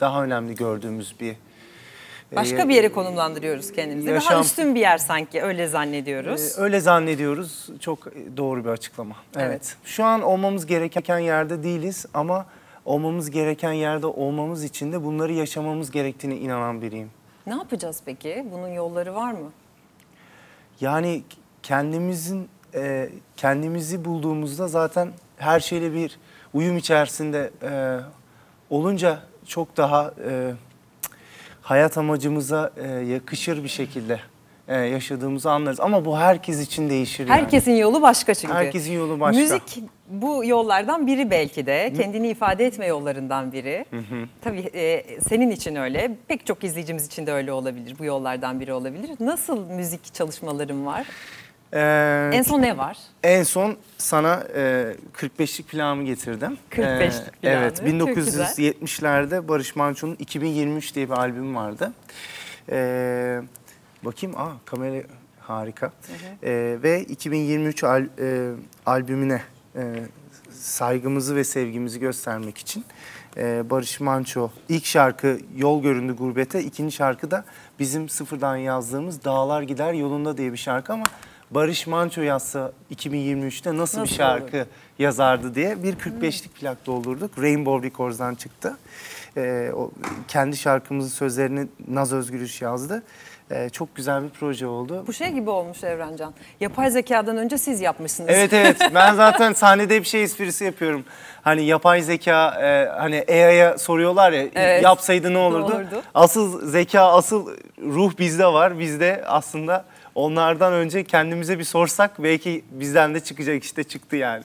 daha önemli gördüğümüz bir e, Başka bir yere konumlandırıyoruz kendimizi. Yaşam, Daha üstün bir yer sanki öyle zannediyoruz. E, öyle zannediyoruz. Çok e, doğru bir açıklama. Evet. evet. Şu an olmamız gereken yerde değiliz ama olmamız gereken yerde olmamız için de bunları yaşamamız gerektiğine inanan biriyim. Ne yapacağız peki? Bunun yolları var mı? Yani kendimizin e, kendimizi bulduğumuzda zaten her şeyle bir uyum içerisinde e, olunca çok daha e, hayat amacımıza e, yakışır bir şekilde e, yaşadığımızı anlarız. Ama bu herkes için değişir. Yani. Herkesin yolu başka çünkü. Herkesin yolu başka. Müzik bu yollardan biri belki de. Kendini ifade etme yollarından biri. Hı hı. Tabii e, senin için öyle. Pek çok izleyicimiz için de öyle olabilir. Bu yollardan biri olabilir. Nasıl müzik çalışmalarım var? Ee, En son ne var? En son sana e, 45'lik planımı getirdim. 45'lik Ee, planı. Evet, 1970'lerde Barış Manço'nun 2023 diye bir albüm vardı. Ee, bakayım, aa kamera harika. Ee, ve 2023 al- e, albümüne e, saygımızı ve sevgimizi göstermek için e, Barış Manço ilk şarkı Yol Göründü Gurbete, ikinci şarkı da bizim sıfırdan yazdığımız Dağlar Gider Yolunda diye bir şarkı ama Barış Manço yazsa 2023'te nasıl, nasıl bir şarkı olur? yazardı diye bir 45'lik plak doldurduk. Rainbow Records'dan çıktı. Ee, o, kendi şarkımızın sözlerini Naz Özgürüş yazdı. Ee, çok güzel bir proje oldu. Bu şey gibi olmuş Evrencan. Yapay zekadan önce siz yapmışsınız. Evet evet. Ben zaten sahnede bir şey esprisi yapıyorum. Hani yapay zeka e, hani AI'ya soruyorlar ya evet. yapsaydı ne olurdu? ne olurdu? Asıl zeka asıl ruh bizde var. Bizde aslında onlardan önce kendimize bir sorsak belki bizden de çıkacak işte çıktı yani.